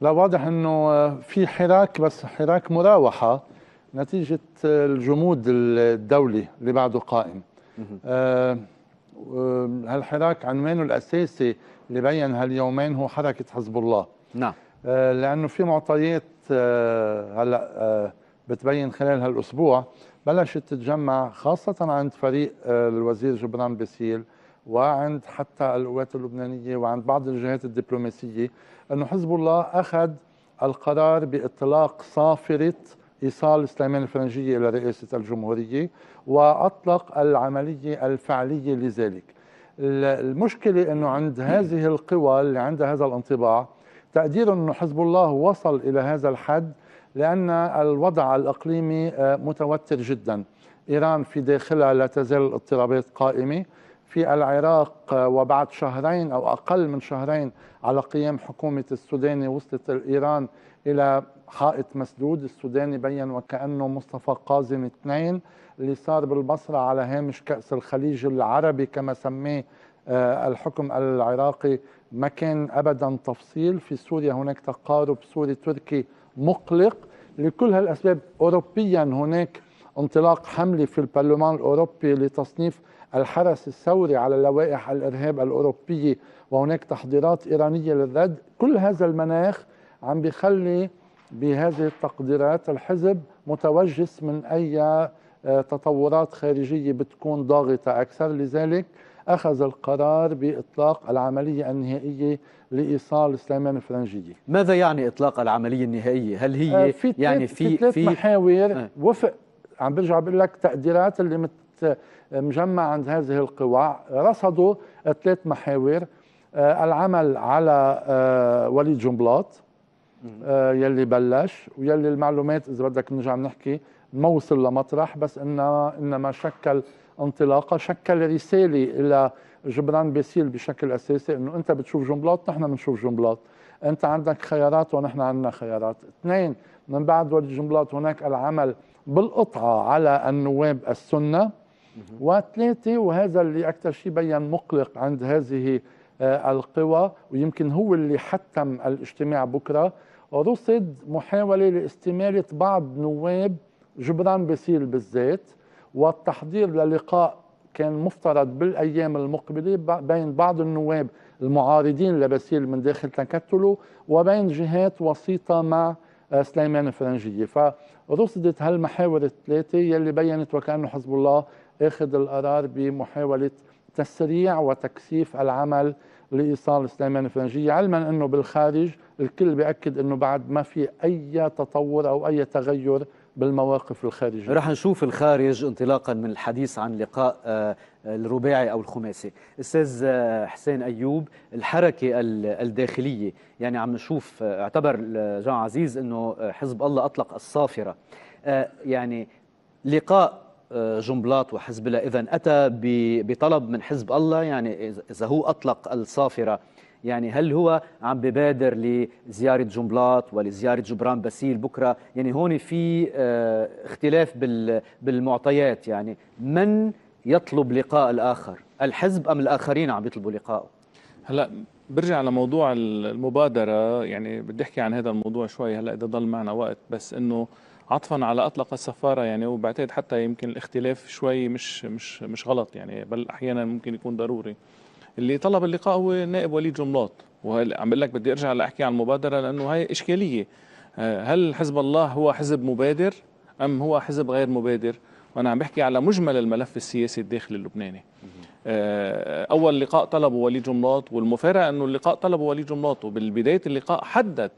لا واضح انه آه، في حراك بس حراك مراوحه نتيجه آه، الجمود الدولي اللي بعده قائم آه،, آه هالحراك عنوانه الاساسي اللي بين هاليومين هو حركه حزب الله نعم آه لانه في معطيات هلا آه بتبين خلال هالاسبوع بلشت تتجمع خاصه عند فريق الوزير جبران باسيل وعند حتى القوات اللبنانية وعند بعض الجهات الدبلوماسية أنه حزب الله أخذ القرار بإطلاق صافرة إيصال سليمان الفرنجية إلى رئاسة الجمهورية وأطلق العملية الفعلية لذلك المشكلة أنه عند هذه القوى اللي عندها هذا الانطباع تقدير أنه حزب الله وصل إلى هذا الحد لأن الوضع الإقليمي آه، متوتر جدا إيران في داخلها لا تزال الاضطرابات قائمة في العراق آه، وبعد شهرين أو أقل من شهرين على قيام حكومة السوداني وصلت إيران إلى حائط مسدود السوداني بين وكأنه مصطفى قازم اثنين اللي صار بالبصرة على هامش كأس الخليج العربي كما سميه آه، الحكم العراقي ما كان أبدا تفصيل في سوريا هناك تقارب سوري تركي مقلق لكل هالأسباب أوروبيا هناك انطلاق حملي في البرلمان الأوروبي لتصنيف الحرس الثوري على لوائح الإرهاب الأوروبية وهناك تحضيرات إيرانية للرد كل هذا المناخ عم بيخلي بهذه التقديرات الحزب متوجس من أي آه، تطورات خارجية بتكون ضاغطة أكثر لذلك أخذ القرار بإطلاق العملية النهائية لإيصال سليمان الفرنجية ماذا يعني إطلاق العملية النهائية؟ هل هي آه، في يعني في في محاور آه. وفق عم برجع بقول لك تقديرات اللي مت آه، مجمع عند هذه القوى رصدوا ثلاث محاور آه، العمل على آه، وليد جنبلاط يلي بلش ويلي المعلومات اذا بدك نرجع نحكي ما وصل لمطرح بس انما انما شكل انطلاقه شكل رساله الى جبران باسيل بشكل اساسي انه انت بتشوف جنبلاط نحن بنشوف جنبلاط انت عندك خيارات ونحن عندنا خيارات اثنين من بعد وليد جنبلاط هناك العمل بالقطعه على النواب السنه وثلاثة وهذا اللي أكثر شيء بين مقلق عند هذه آه، القوى ويمكن هو اللي حتم الاجتماع بكرة رصد محاولة لاستمالة بعض نواب جبران باسيل بالذات والتحضير للقاء كان مفترض بالايام المقبله بين بعض النواب المعارضين لباسيل من داخل تكتله وبين جهات وسيطه مع سليمان يعني الفرنجيه فرصدت هالمحاور الثلاثه يلي بينت وكانه حزب الله اخذ القرار بمحاوله تسريع وتكثيف العمل لايصال سليمان يعني الفرنجيه علما انه بالخارج الكل بياكد انه بعد ما في اي تطور او اي تغير بالمواقف الخارجية رح نشوف الخارج انطلاقا من الحديث عن لقاء آه، الرباعي أو الخماسي أستاذ آه، حسين أيوب الحركة الداخلية يعني عم نشوف آه، اعتبر جان عزيز أنه حزب الله أطلق الصافرة يعني لقاء جنبلاط وحزب الله إذا أتى بطلب من حزب الله يعني إذا هو أطلق الصافرة يعني هل هو عم ببادر لزيارة جنبلاط ولزيارة جبران باسيل بكرة يعني هون في آه، اختلاف بالمعطيات يعني من يطلب لقاء الآخر الحزب أم الآخرين عم يطلبوا لقائه هلا برجع لموضوع المبادرة يعني بدي أحكي عن هذا الموضوع شوي هلا إذا ضل معنا وقت بس إنه عطفا على اطلق السفاره يعني وبعتقد حتى يمكن الاختلاف شوي مش مش مش غلط يعني بل احيانا ممكن يكون ضروري اللي طلب اللقاء هو النائب وليد جملاط وعم لك بدي ارجع لاحكي عن المبادره لانه هاي اشكاليه آه، هل حزب الله هو حزب مبادر ام هو حزب غير مبادر وانا عم بحكي على مجمل الملف السياسي الداخلي اللبناني آه، اول لقاء طلبه وليد جملاط والمفارقه انه اللقاء طلبه وليد جملاط وبالبدايه اللقاء حدد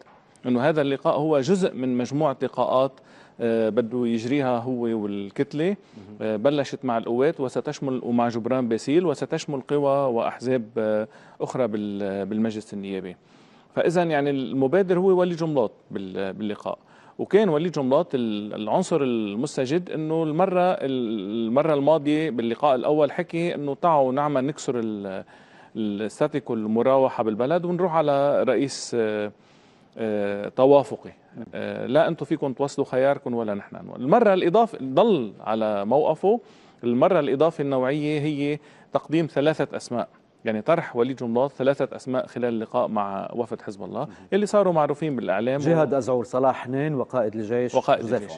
انه هذا اللقاء هو جزء من مجموعه لقاءات آه، بده يجريها هو والكتلة آه، بلشت مع القوات وستشمل ومع جبران باسيل وستشمل قوى وأحزاب آه، أخرى بالمجلس النيابي فإذا يعني المبادر هو ولي جملاط باللقاء وكان ولي جملاط العنصر المستجد انه المره المره الماضيه باللقاء الاول حكي انه تعوا نعمل نكسر الستاتيكو المراوحه بالبلد ونروح على رئيس آه، توافقي آه، لا انتم فيكم توصلوا خياركم ولا نحن المره الاضافه ضل على موقفه المره الاضافه النوعيه هي تقديم ثلاثه اسماء يعني طرح وليد جملاط ثلاثة أسماء خلال اللقاء مع وفد حزب الله اللي صاروا معروفين بالإعلام جهاد أزعور صلاح حنين وقائد الجيش وقائد الجيش